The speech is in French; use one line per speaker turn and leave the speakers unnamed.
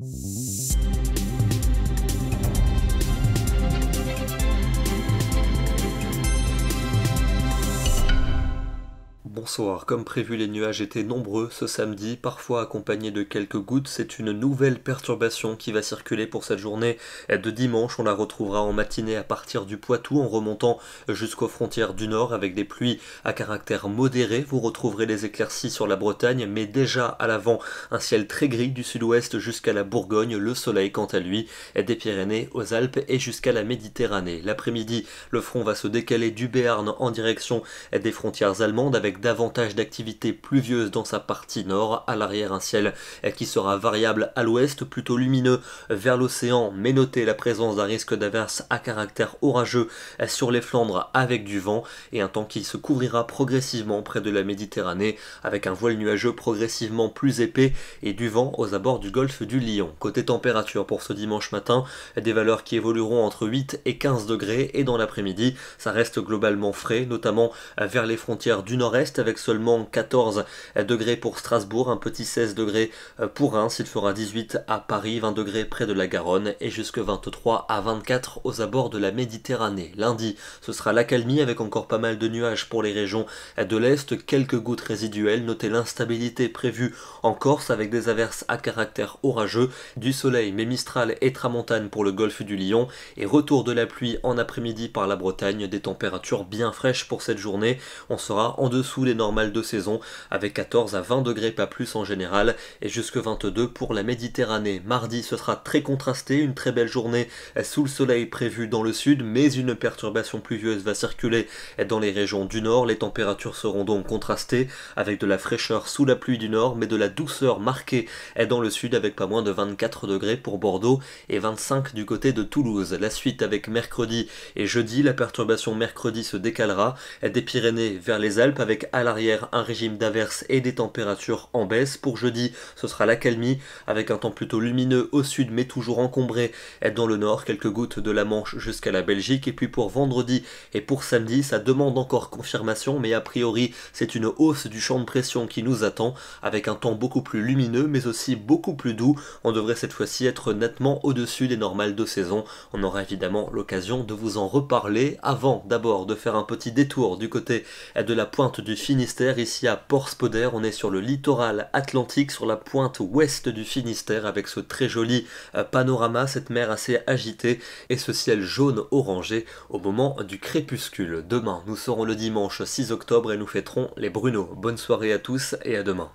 Mm-hmm. bonsoir. Comme prévu, les nuages étaient nombreux ce samedi, parfois accompagnés de quelques gouttes. C'est une nouvelle perturbation qui va circuler pour cette journée de dimanche. On la retrouvera en matinée à partir du Poitou, en remontant jusqu'aux frontières du Nord avec des pluies à caractère modéré. Vous retrouverez les éclaircies sur la Bretagne, mais déjà à l'avant, un ciel très gris du sud-ouest jusqu'à la Bourgogne. Le soleil, quant à lui, est des Pyrénées aux Alpes et jusqu'à la Méditerranée. L'après-midi, le front va se décaler du Béarn en direction des frontières allemandes avec Avantage d'activité pluvieuse dans sa partie nord, à l'arrière un ciel qui sera variable à l'ouest, plutôt lumineux vers l'océan, mais notez la présence d'un risque d'averse à caractère orageux sur les Flandres avec du vent et un temps qui se couvrira progressivement près de la Méditerranée avec un voile nuageux progressivement plus épais et du vent aux abords du golfe du Lion. Côté température pour ce dimanche matin, des valeurs qui évolueront entre 8 et 15 degrés et dans l'après-midi, ça reste globalement frais, notamment vers les frontières du nord-est avec seulement 14 degrés pour Strasbourg, un petit 16 degrés euh, pour Reims, il fera 18 à Paris, 20 degrés près de la Garonne et jusque 23 à 24 aux abords de la Méditerranée. Lundi, ce sera l'accalmie avec encore pas mal de nuages pour les régions de l'Est, quelques gouttes résiduelles, notez l'instabilité prévue en Corse avec des averses à caractère orageux, du soleil mais Mistral et Tramontane pour le golfe du Lion et retour de la pluie en après-midi par la Bretagne, des températures bien fraîches pour cette journée, on sera en dessous des normale de saison, avec 14 à 20 degrés pas plus en général, et jusque 22 pour la Méditerranée. Mardi, ce sera très contrasté, une très belle journée sous le soleil prévu dans le sud, mais une perturbation pluvieuse va circuler dans les régions du nord. Les températures seront donc contrastées, avec de la fraîcheur sous la pluie du nord, mais de la douceur marquée dans le sud, avec pas moins de 24 degrés pour Bordeaux et 25 du côté de Toulouse. La suite avec mercredi et jeudi, la perturbation mercredi se décalera des Pyrénées vers les Alpes avec l'arrière un régime d'averses et des températures en baisse. Pour jeudi, ce sera la calmie avec un temps plutôt lumineux au sud mais toujours encombré Et dans le nord, quelques gouttes de la Manche jusqu'à la Belgique. Et puis pour vendredi et pour samedi, ça demande encore confirmation mais a priori c'est une hausse du champ de pression qui nous attend avec un temps beaucoup plus lumineux mais aussi beaucoup plus doux. On devrait cette fois-ci être nettement au-dessus des normales de saison. On aura évidemment l'occasion de vous en reparler avant d'abord de faire un petit détour du côté de la pointe du fil Finistère, ici à Port-Spoder, on est sur le littoral atlantique, sur la pointe ouest du Finistère, avec ce très joli euh, panorama, cette mer assez agitée et ce ciel jaune-orangé au moment du crépuscule. Demain, nous serons le dimanche 6 octobre et nous fêterons les Bruno. Bonne soirée à tous et à demain.